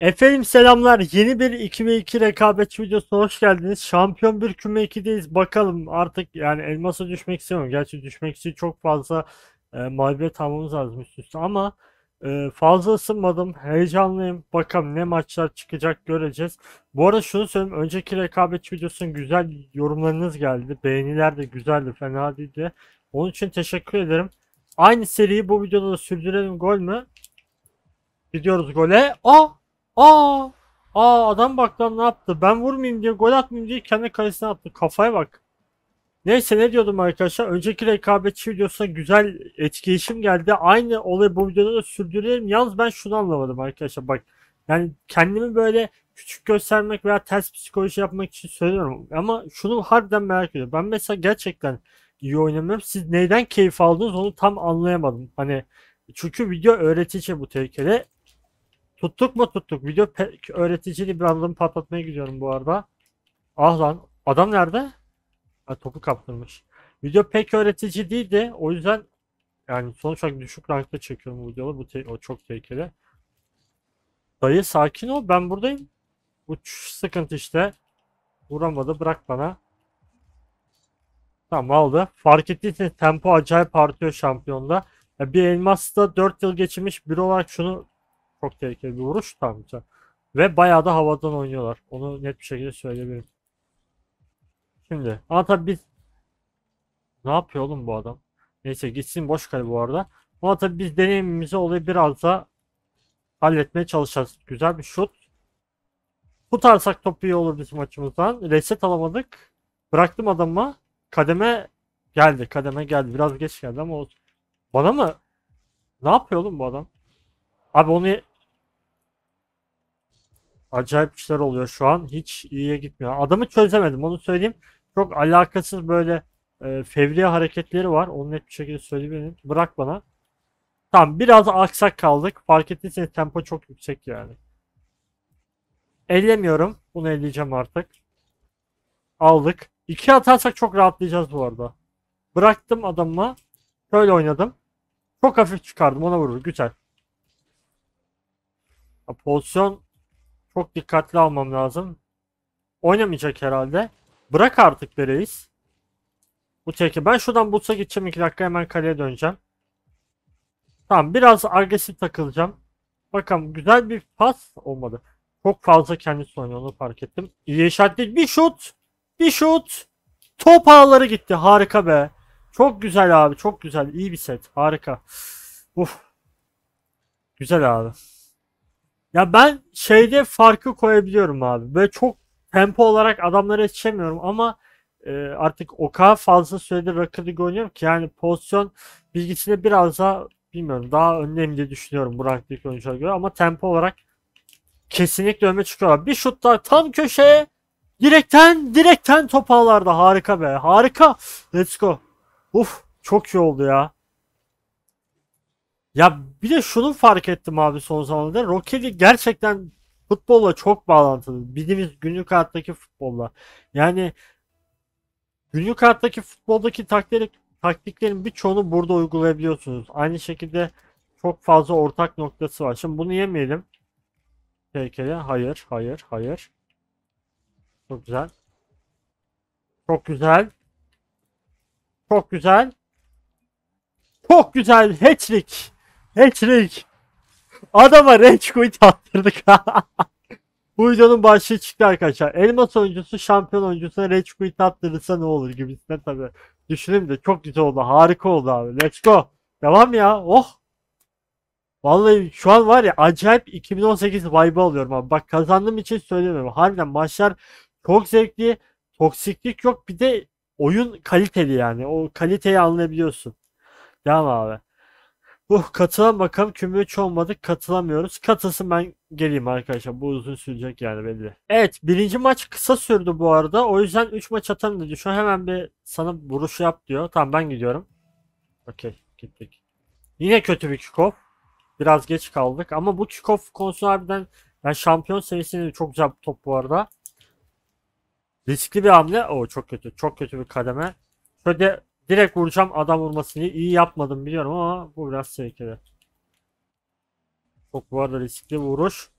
Efendim selamlar. Yeni bir 2 v 2 rekabet videosuna hoş geldiniz. Şampiyon bir küme 2'deyiz. Bakalım artık yani elmasa düşmek istemiyorum. Gerçi düşmek için çok fazla e, mağlubiyet almamız lazım üst üste ama e, fazla ısınmadım. Heyecanlıyım. Bakalım ne maçlar çıkacak göreceğiz. Bu arada şunu söyleyeyim. Önceki rekabet videosunun güzel yorumlarınız geldi. Beğeniler de güzeldi. Fena değildi. Onun için teşekkür ederim. Aynı seriyi bu videoda da sürdürelim. Gol mü? Gidiyoruz gole. Aa! Aa! Aa adam bak lan ne yaptı? Ben vurmayayım diye gol atmayayım diye kendi kalesine attı. Kafaya bak. Neyse ne diyordum arkadaşlar. Önceki rekabetçi videosuna güzel etkileşim geldi. Aynı olayı bu videoda da sürdürelim. Yalnız ben şunu anlamadım arkadaşlar. Bak yani kendimi böyle küçük göstermek veya ters psikoloji yapmak için söylüyorum. Ama şunu harbiden merak ediyorum. Ben mesela gerçekten iyi oynamıyorum. Siz neyden keyif aldınız onu tam anlayamadım. Hani çünkü video öğretici bu tehlikeli. Tuttuk mu tuttuk. Video öğreticili bir adamı patlatmaya gidiyorum bu arada. Ah lan adam nerede? Ha, topu kaptırmış. Video pek öğretici değildi. O yüzden yani sonuç olarak düşük rankta çekiyorum bu videoları. Bu o çok tehlikeli. Dayı sakin ol ben buradayım. Bu sıkıntı işte. Vuramadı bırak bana. Tamam aldı. Fark ettiyseniz tempo acayip artıyor şampiyonda. Ya bir elmasta 4 yıl geçmiş. bir olarak şunu çok tehlikeli bir vuruş tabii Ve bayağı da havadan oynuyorlar. Onu net bir şekilde söyleyebilirim. Şimdi ama tabi biz ne yapıyor oğlum bu adam? Neyse gitsin boş kale bu arada. Ama tabi biz deneyimimizi olayı biraz da halletmeye çalışacağız. Güzel bir şut. Tutarsak top iyi olur bizim maçımızdan. Reset alamadık. Bıraktım adamı Kademe geldi. Kademe geldi. Biraz geç geldi ama olsun. Bana mı? Ne yapıyor oğlum bu adam? Abi onu acayip işler oluyor şu an. Hiç iyiye gitmiyor. Adamı çözemedim onu söyleyeyim. Çok alakasız böyle e, fevri hareketleri var. Onu net bir şekilde söyleyebilirim. Bırak bana. Tamam biraz aksak kaldık. Fark ettiyseniz tempo çok yüksek yani. Ellemiyorum. Bunu elleyeceğim artık. Aldık. İki atarsak çok rahatlayacağız bu arada. Bıraktım adamla. Şöyle oynadım. Çok hafif çıkardım ona vurur. Güzel. Ya, pozisyon çok dikkatli almam lazım. Oynamayacak herhalde. Bırak artık be Bu teki. Ben şuradan bulsa gideceğim 2 dakika hemen kaleye döneceğim. Tamam biraz agresif takılacağım. Bakalım güzel bir pas olmadı. Çok fazla kendisi oynuyor onu fark ettim. İyi işaretli bir şut. Bir şut. Top ağları gitti. Harika be. Çok güzel abi. Çok güzel. İyi bir set. Harika. Uf. Güzel abi. Ya ben şeyde farkı koyabiliyorum abi. Böyle çok tempo olarak adamları yetişemiyorum ama e, artık o kadar fazla süredir Rocket oynuyorum ki yani pozisyon bilgisine biraz daha bilmiyorum daha öndeyim diye düşünüyorum bu ranklik oyunculara göre ama tempo olarak kesinlikle öne çıkıyorlar. Bir şut daha tam köşeye direkten direkten top ağlarda harika be harika let's go. Uf çok iyi oldu ya. Ya bir de şunu fark ettim abi son zamanlarda. Rocket gerçekten futbolla çok bağlantılı. Bildiğimiz günlük hayattaki futbolla. Yani günlük hayattaki futboldaki taktikleri, taktiklerin çoğunu burada uygulayabiliyorsunuz. Aynı şekilde çok fazla ortak noktası var. Şimdi bunu yemeyelim. Tehkele. Hayır, hayır, hayır. Çok güzel. Çok güzel. Çok güzel. Çok güzel. hat Hatchling. Adama range quit attırdık. Bu videonun başlığı çıktı arkadaşlar. Elmas oyuncusu şampiyon oyuncusuna range quit attırırsa ne olur gibisinden tabi. Düşüneyim de çok güzel oldu. Harika oldu abi. Let's go. Devam ya. Oh. Vallahi şu an var ya acayip 2018 vibe alıyorum abi. Bak kazandığım için söylemiyorum. Harbiden maçlar çok zevkli. Toksiklik yok. Bir de oyun kaliteli yani. O kaliteyi anlayabiliyorsun. Devam abi. Uh katılan bakalım kümü hiç katılamıyoruz. Katılsın ben geleyim arkadaşlar. Bu uzun sürecek yani belli. Evet birinci maç kısa sürdü bu arada. O yüzden 3 maç atalım dedi. Şu an hemen bir sana vuruş yap diyor. Tamam ben gidiyorum. Okey gittik. Yine kötü bir kickoff. Biraz geç kaldık ama bu kickoff konusunda harbiden yani şampiyon seviyesinde çok güzel bir top bu arada. Riskli bir hamle. O çok kötü. Çok kötü bir kademe. Şöyle Direkt vuracağım adam vurmasını iyi yapmadım biliyorum ama bu biraz tehlikeli. Çok bu arada riskli vuruş.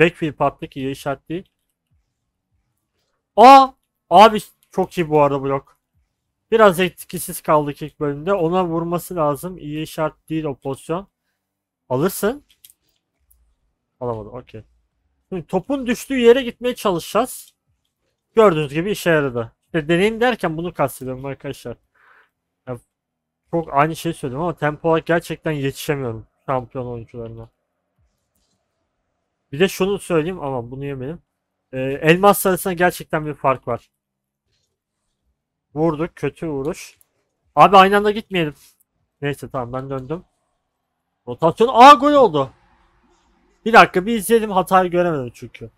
Backfield patlık iyi işaret değil. Aa! Abi çok iyi bu arada blok. Biraz etkisiz kaldık ilk bölümde. Ona vurması lazım. İyi işaret değil o pozisyon. Alırsın. Alamadım. Okey. topun düştüğü yere gitmeye çalışacağız. Gördüğünüz gibi işe yaradı. İşte deneyim derken bunu kastediyorum arkadaşlar çok aynı şey söyledim ama tempo olarak gerçekten yetişemiyorum şampiyon oyuncularına. Bir de şunu söyleyeyim ama bunu yemeyelim. Ee, elmas sarısına gerçekten bir fark var. Vurduk kötü vuruş. Abi aynı anda gitmeyelim. Neyse tamam ben döndüm. Rotasyon A gol oldu. Bir dakika bir izleyelim hatayı göremedim çünkü.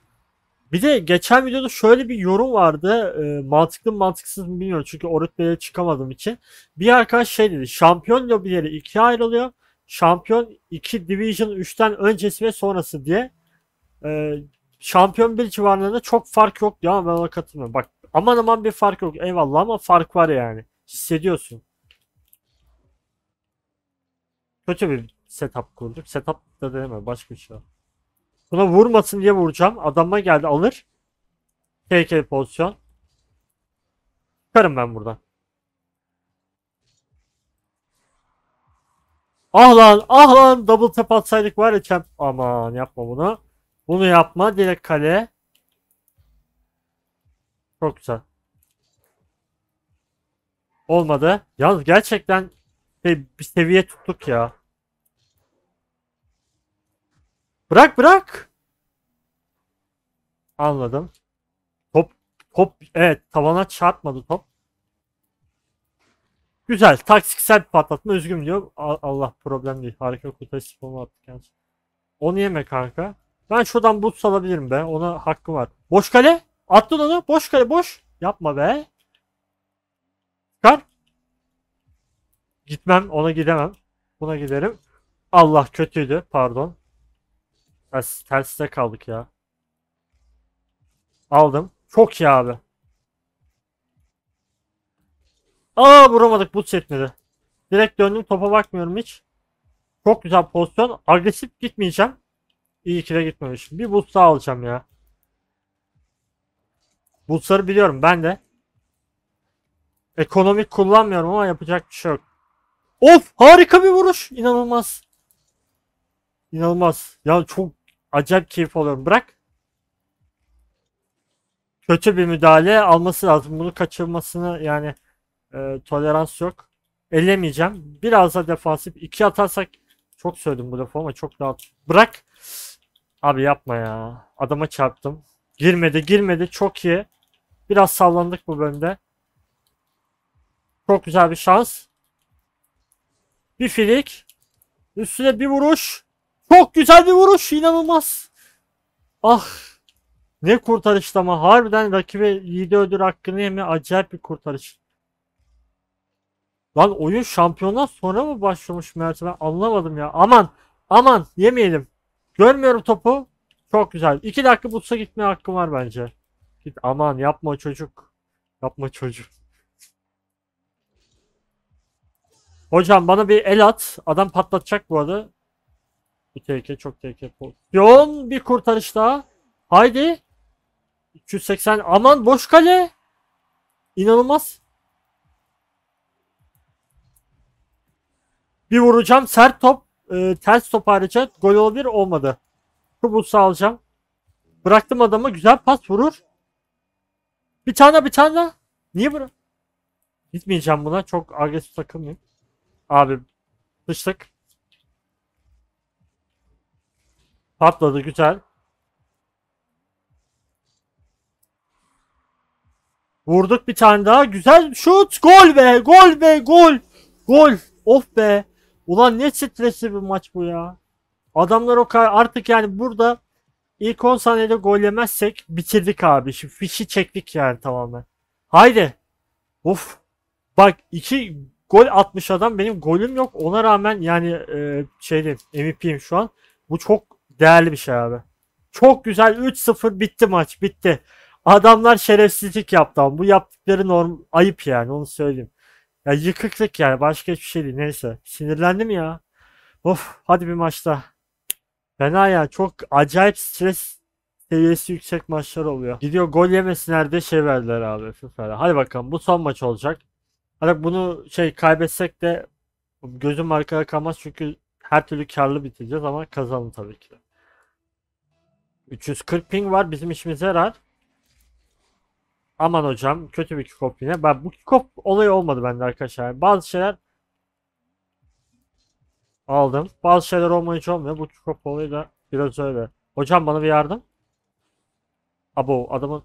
Bir de geçen videoda şöyle bir yorum vardı. E, mantıklı mı mantıksız mı bilmiyorum. Çünkü o rütbeye çıkamadığım için. Bir arkadaş şey dedi. Şampiyon lobileri ikiye ayrılıyor. Şampiyon 2 Division 3'ten öncesi ve sonrası diye. E, şampiyon 1 civarlarında çok fark yok diyor ama ben ona katılmıyorum. Bak aman aman bir fark yok. Eyvallah ama fark var yani. Hissediyorsun. Kötü bir setup kurduk. Setup da deneme başka bir şey. Var. Buna vurmasın diye vuracağım. Adama geldi alır. Tehlikeli pozisyon. Çıkarım ben buradan. Ah lan ah lan double tap atsaydık var ya champ. Aman yapma bunu. Bunu yapma direkt kale. Çok güzel. Olmadı. Yalnız gerçekten şey, bir seviye tuttuk ya. Bırak bırak. Anladım. Top top evet tavana çarpmadı top. Güzel. Taksiksel bir patlatma. Üzgün diyor. Allah problem değil. Harika kurtarış sifonu attık kendisi. Onu yeme kanka. Ben şuradan but salabilirim be. Ona hakkı var. Boş kale. Attın onu. Boş kale boş. Yapma be. Çıkar. Gitmem. Ona gidemem. Buna giderim. Allah kötüydü. Pardon. Ters, terste kaldık ya. Aldım. Çok iyi abi. Aa vuramadık bu çekmedi. Direkt döndüm topa bakmıyorum hiç. Çok güzel pozisyon. Agresif gitmeyeceğim. İyi ki de gitmemişim. Bir boost daha alacağım ya. Boostları biliyorum ben de. Ekonomik kullanmıyorum ama yapacak bir şey yok. Of harika bir vuruş. İnanılmaz. İnanılmaz. Ya çok acayip keyif alıyorum. Bırak. Kötü bir müdahale alması lazım. Bunu kaçırmasını yani e, tolerans yok. Elemeyeceğim. Biraz da defansif. iki atarsak çok söyledim bu lafı ama çok rahat. Bırak. Abi yapma ya. Adama çarptım. Girmedi girmedi. Çok iyi. Biraz sallandık bu bölümde. Çok güzel bir şans. Bir filik. Üstüne bir vuruş. Çok güzel bir vuruş. inanılmaz. Ah. Ne kurtarış ama harbiden rakibe 7 ödül hakkını yeme acayip bir kurtarış. Lan oyun şampiyondan sonra mı başlamış meğerse ben anlamadım ya. Aman aman yemeyelim. Görmüyorum topu. Çok güzel. 2 dakika butsa gitme hakkım var bence. Git aman yapma çocuk. Yapma çocuk. Hocam bana bir el at. Adam patlatacak bu arada. Bu TK çok tehlike pozisyon. Bir kurtarış daha. Haydi. 280. Aman boş kale. İnanılmaz. Bir vuracağım. Sert top. E, ters top harica. Gol olabilir. Olmadı. Kubus'u alacağım. Bıraktım adamı. Güzel pas vurur. Bir tane bir tane daha. Niye bırak? Gitmeyeceğim buna. Çok agresif takımım. Abi sıçtık. Patladı güzel. Vurduk bir tane daha. Güzel şut. Gol be. Gol be. Gol. Gol. Of be. Ulan ne stresli bir maç bu ya. Adamlar o kadar artık yani burada ilk 10 saniyede gol yemezsek bitirdik abi. Şimdi fişi çektik yani tamamen. Haydi. Of. Bak iki gol atmış adam benim golüm yok. Ona rağmen yani e, şeyde MVP'yim şu an. Bu çok değerli bir şey abi. Çok güzel 3-0 bitti maç bitti. Adamlar şerefsizlik yaptı ama bu yaptıkları norm ayıp yani onu söyleyeyim. Ya yıkıklık yani başka hiçbir şey değil neyse. Sinirlendim ya. Of hadi bir maçta. Fena ya çok acayip stres seviyesi yüksek maçlar oluyor. Gidiyor gol yemesinler diye şey verdiler abi. Süper. Hadi bakalım bu son maç olacak. Hadi bunu şey kaybetsek de gözüm arkada kalmaz çünkü her türlü karlı biteceğiz ama kazanın tabii ki. 340 ping var. Bizim işimize yarar. Aman hocam kötü bir kickoff yine. Ben bu kickoff olayı olmadı bende arkadaşlar. Bazı şeyler aldım. Bazı şeyler olmayınca olmuyor. Bu kickoff olayı da biraz öyle. Hocam bana bir yardım. Abo adamın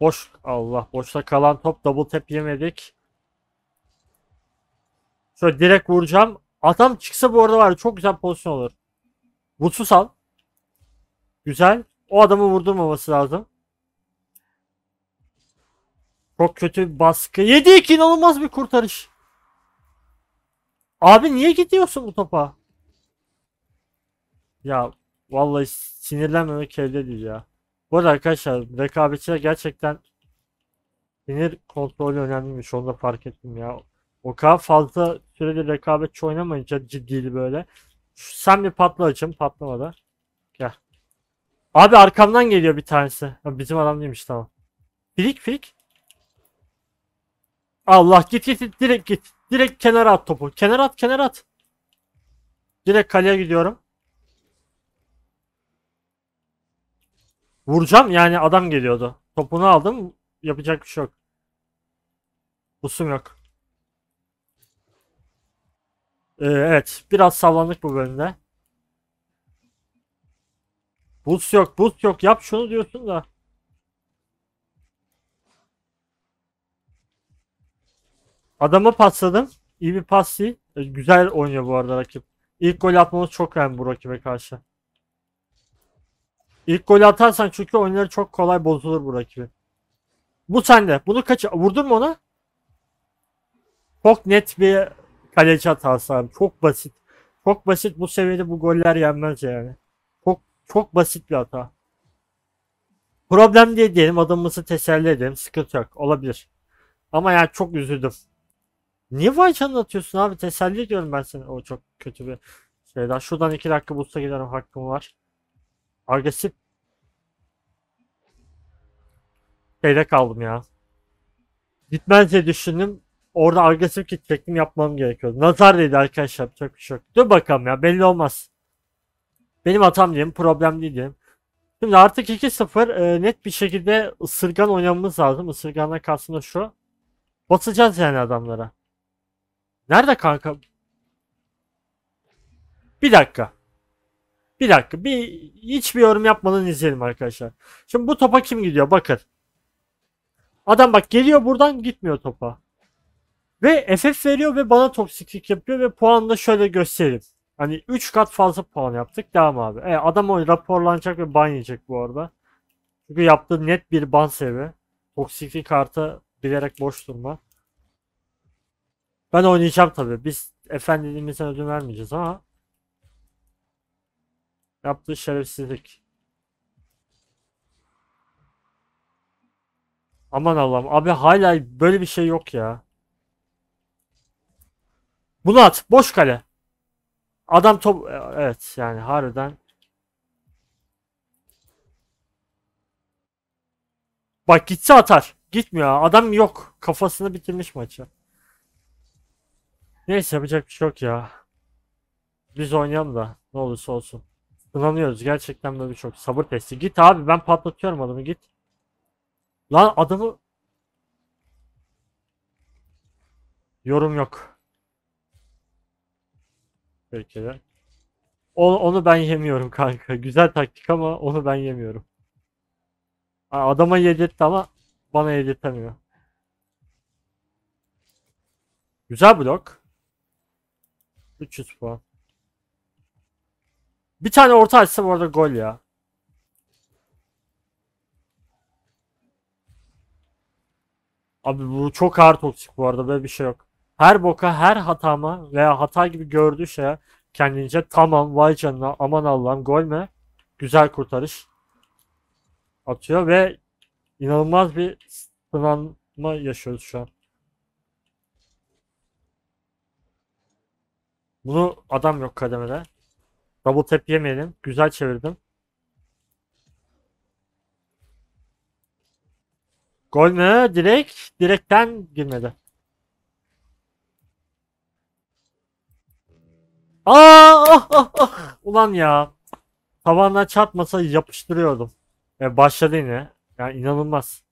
boş Allah boşta kalan top double tap yemedik. Şöyle direkt vuracağım. Adam çıksa bu arada var çok güzel pozisyon olur. Vutsuz al. Güzel. O adamı vurdurmaması lazım. Çok kötü baskı. 7-2 inanılmaz bir kurtarış. Abi niye gidiyorsun bu topa? Ya vallahi sinirlenmemek elde değil ya. Bu arada arkadaşlar rekabetçiler gerçekten sinir kontrolü önemliymiş. Onu da fark ettim ya. O kadar fazla süreli rekabetçi oynamayınca ciddiydi böyle. Sen bir patla patlamada. Gel. Abi arkamdan geliyor bir tanesi. Bizim adam değilmiş tamam. Frik frik. Allah git git direkt git. Direkt kenara at topu. Kenara at kenara at. Direkt kaleye gidiyorum. Vuracağım yani adam geliyordu. Topunu aldım. Yapacak bir şey yok. Busum yok. Ee, evet. Biraz sallandık bu bölümde. Buz yok buz yok yap şunu diyorsun da. Adama pasladım. İyi bir pas değil. E, güzel oynuyor bu arada rakip. İlk gol atmamız çok önemli bu rakibe karşı. İlk gol atarsan çünkü oyunları çok kolay bozulur bu rakibi. Bu sende. Bunu kaç vurdun mu ona? Çok net bir kaleci hatası Çok basit. Çok basit bu seviyede bu goller yenmez yani. Çok basit bir hata. Problem diye diyelim adamımızı teselli edelim. Sıkıntı yok. Olabilir. Ama yani çok üzüldüm. Niye Vaycan'ı atıyorsun abi? Teselli ediyorum ben seni. O çok kötü bir şey. şeyden. Şuradan iki dakika bulsa giderim hakkım var. Agresif. Şeyde kaldım ya. Gitmez diye düşündüm. Orada agresif gidecektim yapmam gerekiyor. Nazar dedi arkadaşlar. Çok bir şey yok. Dur bakalım ya belli olmaz. Benim hatam diyelim. Problem değil diyelim. Şimdi artık 2-0 e, net bir şekilde ısırgan oynamamız lazım. Isırgandan kalsın da şu. Basacağız yani adamlara. Nerede kanka? Bir dakika. Bir dakika. Bir, hiç bir yorum yapmadan izleyelim arkadaşlar. Şimdi bu topa kim gidiyor? Bakın. Adam bak geliyor buradan gitmiyor topa. Ve FF veriyor ve bana toksiklik yapıyor ve puanla şöyle göstereyim. Hani 3 kat fazla puan yaptık. Devam abi. E, adam o raporlanacak ve ban yiyecek bu arada. Çünkü yaptığı net bir ban sebebi. Toksiklik kartı bilerek boş durma. Ben oynayacağım tabi. Biz efendiliğimizden ödün vermeyeceğiz ama yaptığı şerefsizlik. Aman Allah'ım. Abi hala böyle bir şey yok ya. Bunu at. Boş kale. Adam top e, evet yani harbiden Bak gitse atar. Gitmiyor. Adam yok. Kafasını bitirmiş maçı. Neyse yapacak bir şey yok ya. Biz oynayalım da ne olursa olsun. Sınanıyoruz gerçekten böyle çok. Sabır testi. Git abi ben patlatıyorum adamı git. Lan adamı Yorum yok. Belki de. onu ben yemiyorum kanka. Güzel taktik ama onu ben yemiyorum. Adama yedirtti ama bana yedirtemiyor. Güzel blok. 300 puan. Bir tane orta açsa bu arada gol ya. Abi bu çok ağır toksik bu arada böyle bir şey yok her boka, her hatama veya hata gibi gördüğü şeye kendince tamam vay canına aman Allah'ım gol mü? Güzel kurtarış atıyor ve inanılmaz bir sınanma yaşıyoruz şu an. Bunu adam yok kademede. Double tap yemeyelim. Güzel çevirdim. Gol mü? Direkt. Direkten girmedi. Aa, ah, ah, ah. Ulan ya. Tavandan çarpmasa yapıştırıyordum. E, başladı yine. Yani inanılmaz.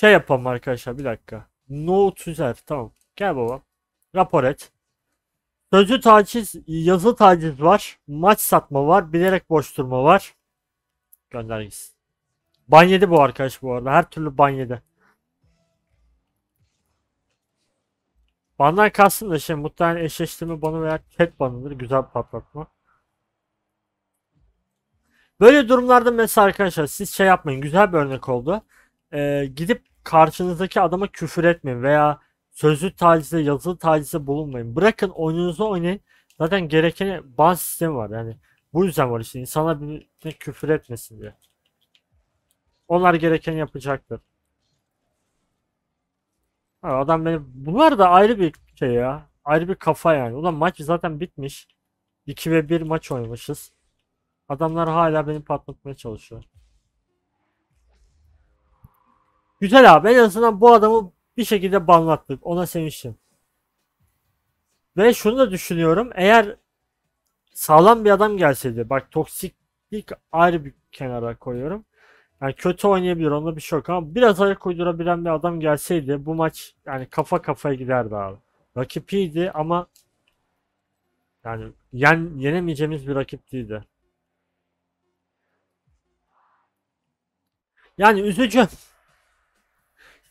Şey yapalım arkadaşlar bir dakika. No tüzel tamam. Gel baba. Rapor et. Sözü taciz, yazı taciz var. Maç satma var. Bilerek boş durma var. Gönder gitsin. Ban yedi bu arkadaş bu arada. Her türlü ban yedi. Bandan kastım da şey muhtemelen eşleştirme banı veya cat banıdır. Güzel patlatma. Böyle durumlarda mesela arkadaşlar siz şey yapmayın. Güzel bir örnek oldu. Ee, gidip karşınızdaki adama küfür etmeyin veya sözlü tacize, yazılı tacize bulunmayın. Bırakın oyununuzu oynayın. Zaten gerekeni ban sistemi var. Yani bu yüzden var işte. insana birbirine küfür etmesin diye. Onlar gerekeni yapacaktır. Ha, adam beni bunlar da ayrı bir şey ya. Ayrı bir kafa yani. Ulan maç zaten bitmiş. 2 ve 1 maç oynamışız. Adamlar hala beni patlatmaya çalışıyor. Güzel abi en azından bu adamı bir şekilde banlattık. Ona sevinçtim. Ve şunu da düşünüyorum. Eğer sağlam bir adam gelseydi. Bak toksiklik ayrı bir kenara koyuyorum. Yani kötü oynayabilir onda bir şey yok ama biraz ayak uydurabilen bir adam gelseydi bu maç yani kafa kafaya giderdi abi. Rakip iyiydi ama yani yen, yenemeyeceğimiz bir rakip değildi. Yani üzücü.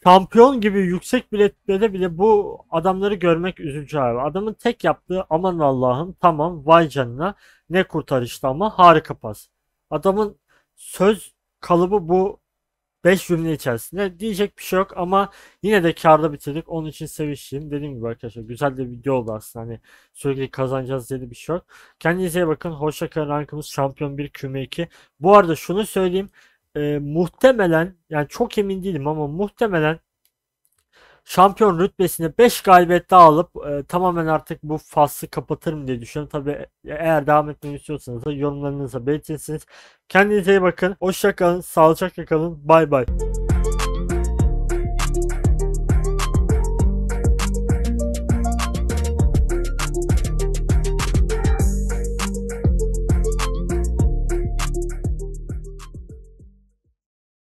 Şampiyon gibi yüksek biletlere bile bu adamları görmek üzücü abi. Adamın tek yaptığı aman Allah'ım tamam vay canına ne kurtarıştı ama harika pas. Adamın söz kalıbı bu 5 cümle içerisinde diyecek bir şey yok ama yine de karda bitirdik. Onun için sevinçliyim. Dediğim gibi arkadaşlar güzel de video oldu aslında. Hani sürekli kazanacağız dedi bir şey yok. Kendinize iyi bakın. Hoşçakalın. Rankımız şampiyon 1 küme 2. Bu arada şunu söyleyeyim. E, muhtemelen yani çok emin değilim ama muhtemelen şampiyon rütbesini 5 galibiyet daha alıp e, tamamen artık bu faslı kapatırım diye düşünüyorum. Tabi e, eğer devam etmek istiyorsanız da yorumlarınızı belirtirsiniz. Kendinize iyi bakın. Hoşçakalın. Sağlıcakla kalın. Bay bay.